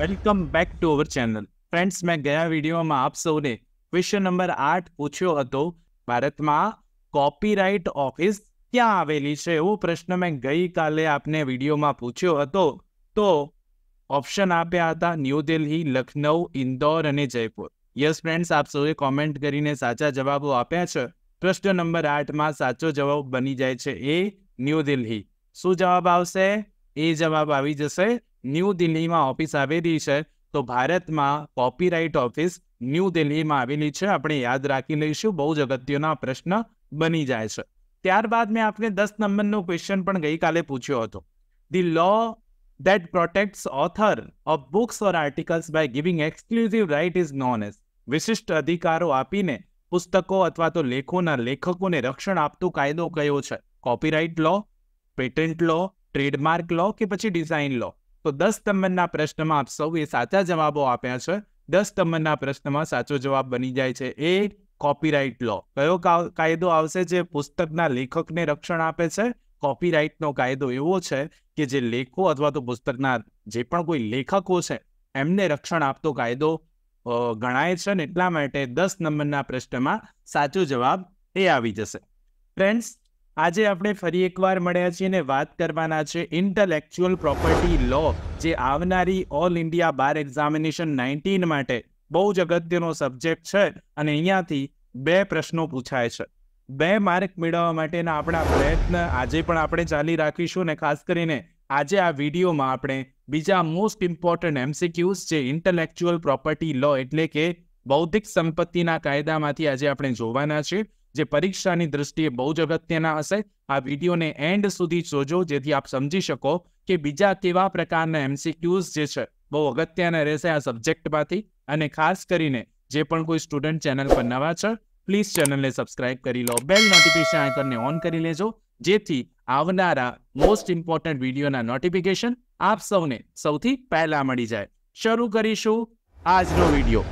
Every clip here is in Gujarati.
welcome back to our channel friends મેં ગયા વિડીયોમાં આપ સૌને ક્વેશ્ચન નંબર આઠ પૂછ્યો હતો ભારતમાં કોપીરાઇટ ઓફિસ ક્યાં આવેલી છે એવો પ્રશ્ન મેં ગઈકાલે આપને વિડીયોમાં પૂછ્યો હતો તો ઓપ્શન આપ્યા હતા ન્યૂ દિલ્હી લખનઉ ઇન્દોર અને જયપુર યસ ફ્રેન્ડ્સ આપ સૌએ કોમેન્ટ કરીને સાચા જવાબો આપ્યા છે પ્રશ્ન નંબર આઠમાં સાચો જવાબ બની જાય છે એ ન્યૂ દિલ્હી શું જવાબ આવશે એ જવાબ આવી જશે ન્યૂ દિલ્હીમાં ઓફિસ આવેલી છે તો ભારતમાં કોપીરાઇટ ઓફિસ ન્યૂ દિલ્હીમાં આવેલી છે આપણે યાદ રાખી લઈશું બહુ જ અગત્યનો પ્રશ્ન બની જાય છે ત્યારબાદ મેં આપને દસ નંબરનો ક્વેશ્ચન પણ ગઈકાલે પૂછ્યો હતો the law that protects author of books or articles by giving exclusive right is known as વિશિષ્ટ અધિકારો આપીને પુસ્તકો અથવા તો લેખોના લેખકોને રક્ષણ આપતો કાયદો કયો છે copyright law patent law trademark law કે પછી ડિઝાઇન લો તો દસ નંબરના પ્રશ્નમાં આપ સૌએ સાચા જવાબો આપ્યા છે દસ નંબરના પ્રશ્નમાં સાચો જવાબ બની જાય છે એ કોપીરાઇટ લો કયો કાયદો આવશે જે પુસ્તકના લેખકને રક્ષણ આપે છે કોપીરાઇટનો કાયદો એવો છે કે જે લેખો અથવા તો પુસ્તકના જે પણ કોઈ લેખકો છે એમને રક્ષણ આપતો કાયદો ગણાય છે ને એટલા માટે દસ નંબરના પ્રશ્નમાં સાચો જવાબ એ આવી જશે ફ્રેન્ડ્સ આજે આપણે ફરી એકવાર મળ્યા છીએ અને વાત કરવાના છે ઇન્ટેલેક્ચ્યુઅલ પ્રોપર્ટી લો જે આવનારી all India bar examination nineteen માટે બહુ જ અગત્યનો સબ્જેક્ટ છે અને અહીંયાથી બે પ્રશ્નો પૂછાય છે બે માર્ક મેળવવા માટેના આપણા પ્રયત્ન આજે પણ આપણે ચાલી રાખીશું અને ખાસ કરીને આજે આ વિડીયોમાં આપણે બીજા મોસ્ટ ઇમ્પોર્ટન્ટ એમસીક્યુઝ જે ઇન્ટેલેક્ચ્યુઅલ પ્રોપર્ટી લો એટલે કે બૌદ્ધિક સંપત્તિના કાયદામાંથી આજે આપણે જોવાના છીએ જે પરીક્ષાની દ્રષ્ટિએ બહુ જ અગત્યના હશે આ વિડીયોને એન્ડ સુધી જોજો જેથી આપ સમજી શકો કે બીજા કેવા પ્રકારના એમસીક્યુઝ જે છે બહુ અગત્યના રહેશે આ સબ્જેક્ટમાંથી અને ખાસ કરીને જે પણ કોઈ સ્ટુડન્ટ ચેનલ પર નવા છે પ્લીઝ ચેનલને સબસ્ક્રાઇબ કરી લો બેલ નોટિફિકેશન આઇકનને ઓન કરી લેજો જેથી આવનારા મોસ્ટ ઇમ્પોર્ટન્ટ વિડીયોના નોટિફિકેશન આપ સૌને સૌથી પહેલા મળી જાય શરૂ કરીશું આજનો વિડીયો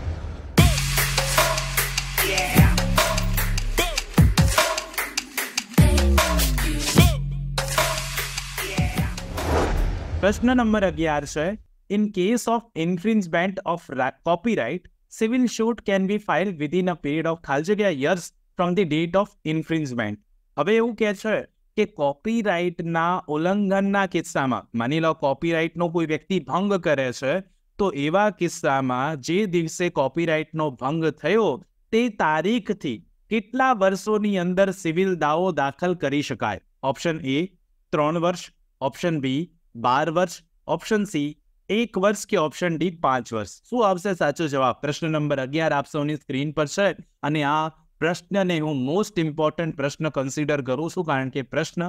પ્રશ્ન નંબર અગિયાર છે in case of infringement of copyright civil suit can be file within a period of ખાલી જગ્યા years from the date of infringement હવે એવું કહે છે કે કોપીરાઇટના ઉલ્લંઘનના કિસ્સામાં માની લો કોપીરાઇટનો કોઈ વ્યક્તિ ભંગ કરે છે તો એવા કિસ્સામાં જે દિવસે કોપીરાઇટનો ભંગ થયો તે તારીખથી કેટલા વર્ષોની અંદર સિવિલ દાવો દાખલ કરી શકાય ઓપ્શન એ ત્રણ વર્ષ ઓપ્શન બી બાર વર્ષ ઓપ્શન સી એક વર્ષ કે ઓપ્શન ડી પાંચ વર્ષ શું આવશે સાચો જવાબ પ્રશ્ન નંબર અગિયાર આપ સૌની સ્ક્રીન પર છે અને આ પ્રશ્નને હું મોસ્ટ ઇમ્પોર્ટન્ટ પ્રશ્ન કન્સિડર કરું છું કારણ કે પ્રશ્ન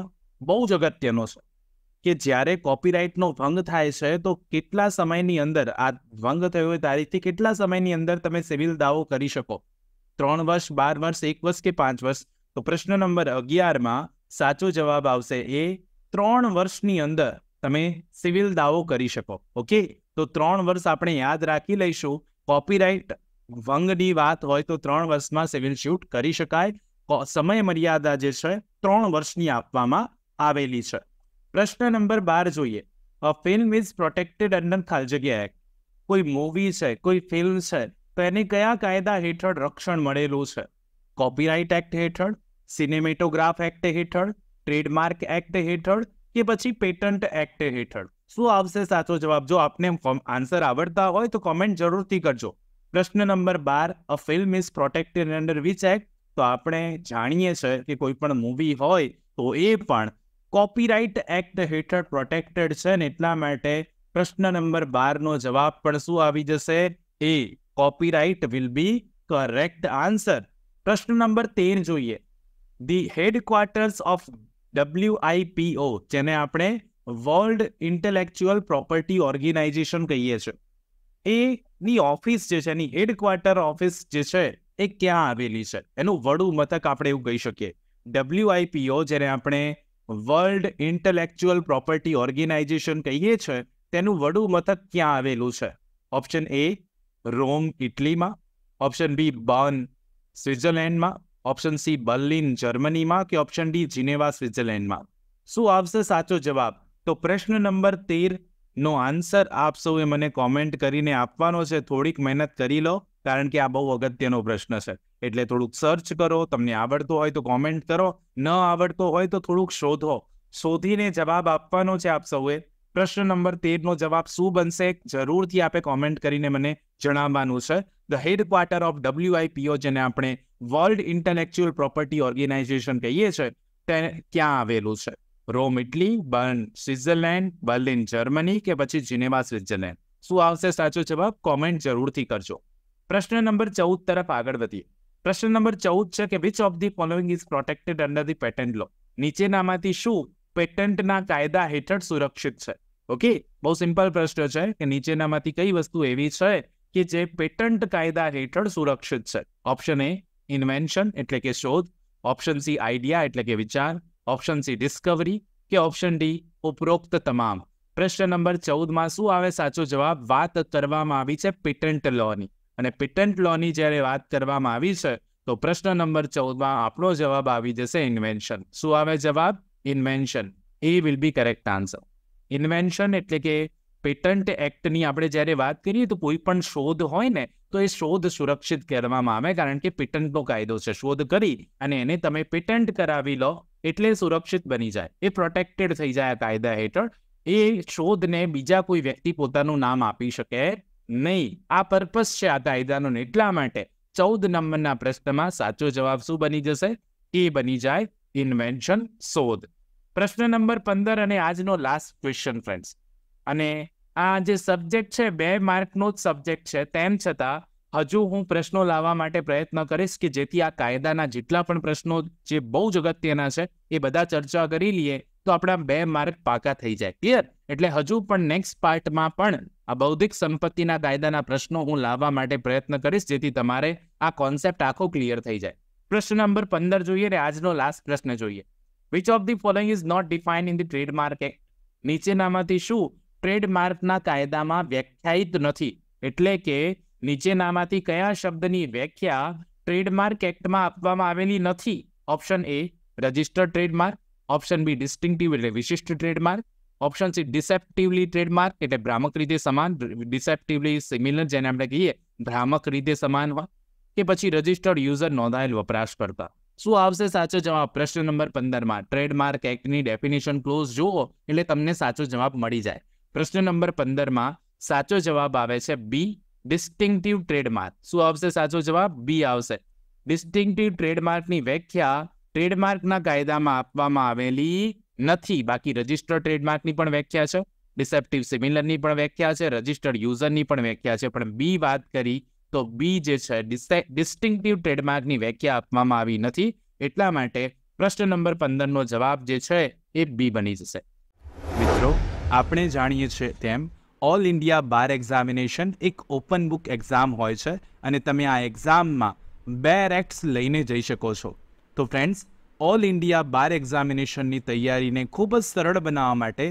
બહુ જ અગત્યનો છે કે જ્યારે કોપીરાઇટનો ભંગ થાય છે તો કેટલા સમયની અંદર આ ભંગ થયો હોય તારીખથી કેટલા સમયની અંદર તમે સિવિલ દાવો કરી શકો ત્રણ વર્ષ બાર વર્ષ એક વર્ષ કે પાંચ વર્ષ તો પ્રશ્ન નંબર અગિયારમાં સાચો જવાબ આવશે એ ત્રણ વર્ષની અંદર તમે સિવિલ દાવો કરી શકો ઓકે તો ત્રણ વર્ષ આપણે યાદ રાખી લઈશું કોપીરાઇટ વંગની વાત હોય તો ત્રણ વર્ષમાં સિવિલ શૂટ કરી શકાય સમય મર્યાદા જે છે ત્રણ વર્ષની આપવામાં આવેલી છે પ્રશ્ન નંબર બાર જોઈએ a film is protected under જગ્યા એક્ટ કોઈ મૂવી છે કોઈ ફિલ્મ છે તો એને કયા કાયદા હેઠળ રક્ષણ મળેલું છે કોપીરાઇટ એક્ટ હેઠળ સિનેમેટોગ્રાફ એક્ટ હેઠળ ટ્રેડમાર્ક એક્ટ હેઠળ કે પછી પેટન્ટ એક્ટ હેઠળ શું આવશે સાચો જવાબ જો આપને આન્સર આવડતા હોય તો કોમેન્ટ જરૂરથી કરજો પ્રશ્ન નંબર બાર a film is protected under which act તો આપણે જાણીએ છીએ કે કોઈ પણ મૂવી હોય તો એ પણ કોપીરાઇટ એક્ટ હેઠળ પ્રોટેક્ટેડ છે ને એટલા માટે પ્રશ્ન નંબર બારનો જવાબ પણ શું આવી જશે એ copyright will be correct answer પ્રશ્ન નંબર તેર જોઈએ ધી હેડક્વાર્ટર્સ ઓફ ડબલ્યુઆઈપીઓ જેને આપણે વર્લ્ડ ઇન્ટેલેક્ચ્યુઅલ પ્રોપર્ટી ઓર્ગેનાઇઝેશન કહીએ છીએ એની ઓફિસ જે છે એની હેડક્વાર્ટર ઓફિસ જે છે એ ક્યાં આવેલી છે એનું વડું મથક આપણે એવું કહી શકીએ ડબલ્યુઆઈપીઓ જેને આપણે વર્લ્ડ ઇન્ટેલેક્ચ્યુઅલ પ્રોપર્ટી ઓર્ગેનાઇઝેશન કહીએ છીએ તેનું વડું મથક ક્યાં આવેલું છે ઓપ્શન એ રોમ ઇટલીમાં ઓપ્શન બી બર્ન સ્વિટ્ઝરલેન્ડમાં ઓપ્શન સી બર્લિન જર્મનીમાં કે ઓપ્શન ડી જીનેવા સ્વિટ્ઝરલેન્ડમાં શું આવશે સાચો જવાબ તો પ્રશ્ન નંબર તેર નો આન્સર આપ સૌએ મને કોમેન્ટ કરીને આપવાનો છે થોડીક મહેનત કરી લો કારણ કે આ બહુ અગત્યનો પ્રશ્ન છે એટલે થોડુંક સર્ચ કરો તમને આવડતો હોય તો કોમેન્ટ કરો ન આવડતો હોય તો થોડુંક શોધો શોધીને જવાબ આપવાનો છે આપ સૌએ પ્રશ્ન નંબર તેરનો જવાબ શું બનશે જરૂરથી આપે કોમેન્ટ કરીને મને જણાવવાનું છે the headquarter of WIPO જેને આપણે વર્લ્ડ ઇન્ટેલેક્ચ્યુઅલ પ્રોપર્ટી ઓર્ગેનાઇઝેશન કહીએ છીએ તે ક્યાં આવેલું છે Rome Italy Bern Switzerland Berlin Germany કે પછી જિનેવા સ્વિટ્ઝરલેન્ડ શું આવશે સાચો જવાબ કોમેન્ટ જરૂરથી કરજો પ્રશ્ન નંબર ચૌદ તરફ આગળ વધીએ પ્રશ્ન નંબર ચૌદ છે કે which of the following is protected under the patent law નીચેનામાંથી શું પેટન્ટના કાયદા હેઠળ સુરક્ષિત છે ઓકે બહુ સિમ્પલ પ્રશ્ન છે કે નીચેનામાંથી કઈ વસ્તુ એવી છે કે જે પેટન્ટ કાયદા હેઠળ સુરક્ષિત છે ઓપ્શન એ ઇન્વેન્શન એટલે કે શોધ ઓપ્શન સી આઈડિયા એટલે કે વિચાર ઓપ્શન સી ડિસ્કવરી કે ઓપ્શન ડી ઉપરોક્ત તમામ પ્રશ્ન નંબર ચૌદમાં શું આવે સાચો જવાબ વાત કરવામાં આવી છે પેટન્ટ લોની અને પેટન્ટ લોની જ્યારે વાત કરવામાં આવી છે તો પ્રશ્ન નંબર ચૌદમાં આપણો જવાબ આવી જશે ઇન્વેન્શન શું આવે જવાબ ઇન્વેન્શન એ will be correct answer invention એટલે કે પેટન્ટ એક્ટની આપણે જ્યારે વાત કરીએ તો કોઈ પણ શોધ હોય ને તો એ શોધ સુરક્ષિત કરવામાં આવે કારણ કે પેટન્ટનો કાયદો છે શોધ કરી અને એને તમે પેટન્ટ કરાવી લો એટલે સુરક્ષિત બની જાય એ પ્રોટેક્ટેડ થઈ જાય આ કાયદા હેઠળ એ શોધને બીજા કોઈ વ્યક્તિ પોતાનું નામ આપી શકે નહીં આ પર્પસ છે આ કાયદાનો એટલા માટે ચૌદ નંબરના પ્રશ્નમાં સાચો જવાબ શું બની જશે એ બની જાય ઇન્વેન્શન શોધ પ્રશ્ન નંબર પંદર અને આજનો લાસ્ટ ક્વેશ્ચન ફ્રેન્ડ્સ અને આ જે સબ્જેક્ટ છે બે માર્કનો જ સબ્જેક્ટ છે તેમ છતાં હજુ હું પ્રશ્નો લાવવા માટે પ્રયત્ન કરીશ કે જેથી આ કાયદાના જેટલા પણ પ્રશ્નો જે બહુ જ અગત્યના છે એ બધા ચર્ચા કરી લઈએ તો આપણા બે માર્ક પાકા થઈ જાય ક્લિયર એટલે હજુ પણ નેક્સ્ટ પાર્ટમાં પણ આ બૌદ્ધિક સંપત્તિના કાયદાના પ્રશ્નો હું લાવવા માટે પ્રયત્ન કરીશ જેથી તમારે આ કોન્સેપ્ટ આખો ક્લિયર થઈ જાય પ્રશ્ન નંબર પંદર જોઈએ અને આજનો લાસ્ટ પ્રશ્ન જોઈએ which of the following is not define in the trademark act નીચેનામાંથી શું ટ્રેડમાર્કના કાયદામાં વ્યાખ્યાયિત નથી એટલે કે નીચેનામાંથી કયા શબ્દની વ્યાખ્યા ટ્રેડમાર્ક એક્ટમાં આપવામાં આવેલી નથી option A registered trademark option B distinctive એટલે વિશિષ્ટ trademark option C deceptively trademark એટલે ભ્રામક રીતે સમાન ડિસેપ્ટિવલી સિમિલર જેને આપણે કહીએ ભ્રામક રીતે સમાન હોય કે પછી રજિસ્ટર્ડ યુઝર નોંધાયેલ વપરાશકર્તા શું આવશે સાચો જવાબ પ્રશ્ન નંબર પંદરમાં ટ્રેડમાર્ક એક્ટની ડેફિનેશન ક્લોઝ જુઓ એટલે તમને સાચો જવાબ મળી જાય પ્રશ્ન નંબર પંદરમાં સાચો જવાબ આવે છે બી ડિસ્ટિંક્ટિવ ટ્રેડમાર્ક શું આવશે સાચો જવાબ બી આવશે ડિસ્ટિંક્ટિવ ટ્રેડમાર્કની વ્યાખ્યા ટ્રેડમાર્કના કાયદામાં આપવામાં આવેલી નથી બાકી રજિસ્ટર્ડ ટ્રેડમાર્કની પણ વ્યાખ્યા છે ડિસેપ્ટિવ સિમિલરની પણ વ્યાખ્યા છે રજિસ્ટર્ડ યુઝરની પણ વ્યાખ્યા છે પણ બી વાત કરી તો બી જે છે ડિસ્ટિંક્ટિવ ટ્રેડમાર્કની વ્યાખ્યા આપવામાં આવી નથી એટલા માટે પ્રશ્ન નંબર પંદરનો જવાબ જે છે એ બી બની જશે મિત્રો આપણે જાણીએ છીએ તેમ ઓલ ઇન્ડિયા બાર એક્ઝામિનેશન એક ઓપન બુક એક્ઝામ હોય છે અને તમે આ એક્ઝામમાં બે રેક્ટ્સ લઈને જઈ શકો છો તો ફ્રેન્ડ્સ ઓલ ઇન્ડિયા બાર એક્ઝામિનેશનની તૈયારીને ખૂબ જ સરળ બનાવવા માટે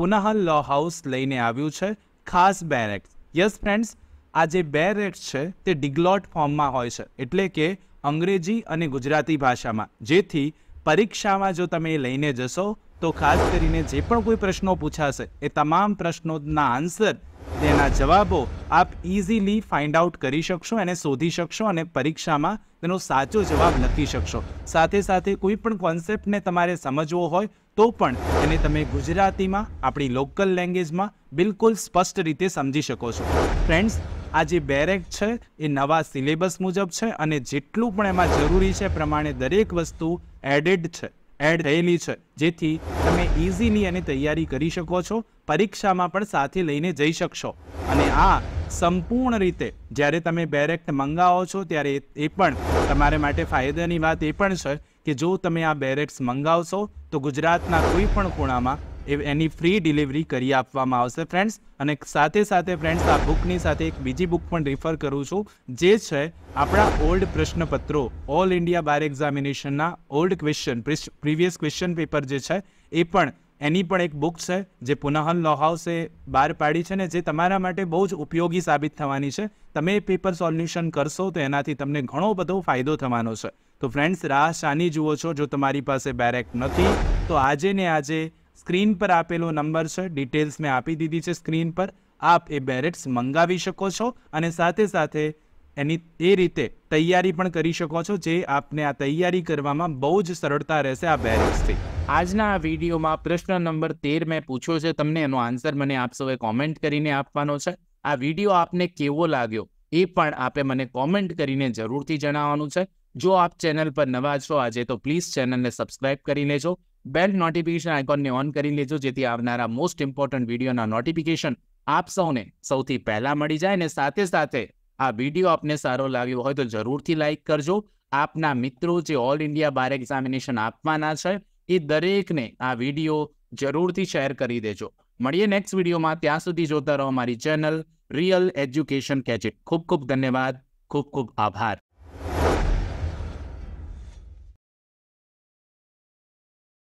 પુનઃ લો હાઉસ લઈને આવ્યું છે ખાસ બેરેક્સ યસ ફ્રેન્ડ્સ આ જે બે રેટ્સ છે તે ડિગ્લોટ ફોર્મમાં હોય છે એટલે કે અંગ્રેજી અને ગુજરાતી ભાષામાં જેથી પરીક્ષામાં જો તમે લઈને જશો તો ખાસ કરીને જે પણ કોઈ પ્રશ્નો પૂછાશે એ તમામ પ્રશ્નોના આન્સર તેના જવાબો આપ ઇઝીલી ફાઇન્ડ આઉટ કરી શકશો અને શોધી શકશો અને પરીક્ષામાં તેનો સાચો જવાબ લખી શકશો સાથે સાથે કોઈ પણ કોન્સેપ્ટને તમારે સમજવો હોય તો પણ એને તમે ગુજરાતીમાં આપણી લોકલ લેંગ્વેજમાં બિલકુલ સ્પષ્ટ રીતે સમજી શકો છો ફ્રેન્ડ્સ આ જે બેરેક છે એ નવા સિલેબસ મુજબ છે અને જેટલું પણ એમાં જરૂરી છે પ્રમાણે દરેક વસ્તુ એડેડ છે એડ થયેલી છે જેથી તમે ઇઝીલી એની તૈયારી કરી શકો છો પરીક્ષામાં પણ સાથે લઈને જઈ શકશો અને આ સંપૂર્ણ રીતે જ્યારે તમે બેરેક્ટ મંગાવો છો ત્યારે એ પણ તમારે માટે ફાયદાની વાત એ પણ છે કે જો તમે આ બેરેક્સ મંગાવશો તો ગુજરાતના કોઈ પણ ખૂણામાં એની ફ્રી ડિલિવરી કરી આપવામાં આવશે ફ્રેન્ડ્સ અને સાથે સાથે ફ્રેન્ડ્સ આ બુકની સાથે એક બીજી બુક પણ રિફર કરું છું જે છે આપણા ઓલ્ડ પ્રશ્નપત્રો ઓલ ઇન્ડિયા બાર એક્ઝામિનેશનના old question previous question paper જે છે એ પણ એની પણ એક બુક છે જે પુનઃન લોહાઉસે બહાર પાડી છે ને જે તમારા માટે બહુ જ ઉપયોગી સાબિત થવાની છે તમે પેપર સોલ્યુશન કરશો તો એનાથી તમને ઘણો બધો ફાયદો થવાનો છે તો ફ્રેન્ડ્સ રાહ શાની જુઓ છો જો તમારી પાસે બેરેક નથી તો આજે ને આજે સ્ક્રીન પર આપેલો નંબર છે ડિટેલ્સ મેં આપી દીધી છે સ્ક્રીન પર આપ એ બેરેટ્સ મંગાવી શકો છો અને સાથે સાથે એની એ રીતે તૈયારી પણ કરી શકો છો જે આપને આ તૈયારી કરવામાં બહુ જ સરળતા રહેશે આ બેરેટ્સથી આજના આ વિડીયોમાં પ્રશ્ન નંબર તેર મેં પૂછ્યો છે તમને એનો આન્સર મને આપ સૌએ કોમેન્ટ કરીને આપવાનો છે આ વિડીયો આપને કેવો લાગ્યો એ પણ આપે મને કોમેન્ટ કરીને જરૂરથી જણાવવાનું છે જો આપ ચેનલ પર નવા છો આજે તો પ્લીઝ ચેનલને સબસ્ક્રાઈબ કરી લેજો બેલ નોટિફિકેશન આઇકોનને ઓન કરી લેજો જેથી આવનારા મોસ્ટ ઇમ્પોર્ટન્ટ વિડીયોના નોટિફિકેશન આપ સૌને સૌથી પહેલાં મળી જાય અને સાથે સાથે આ વિડીયો આપને સારો લાગ્યો હોય તો જરૂરથી લાઇક કરજો આપના મિત્રો જે ઓલ ઇન્ડિયા બાર એક્ઝામિનેશન આપવાના છે એ દરેકને આ વિડીયો જરૂરથી શેર કરી દેજો મળીએ નેક્સ્ટ વિડીયોમાં ત્યાં સુધી જોતા રહો અમારી ચેનલ રિયલ એજ્યુકેશન કેચેટ ખૂબ ખૂબ ધન્યવાદ ખૂબ ખૂબ આભાર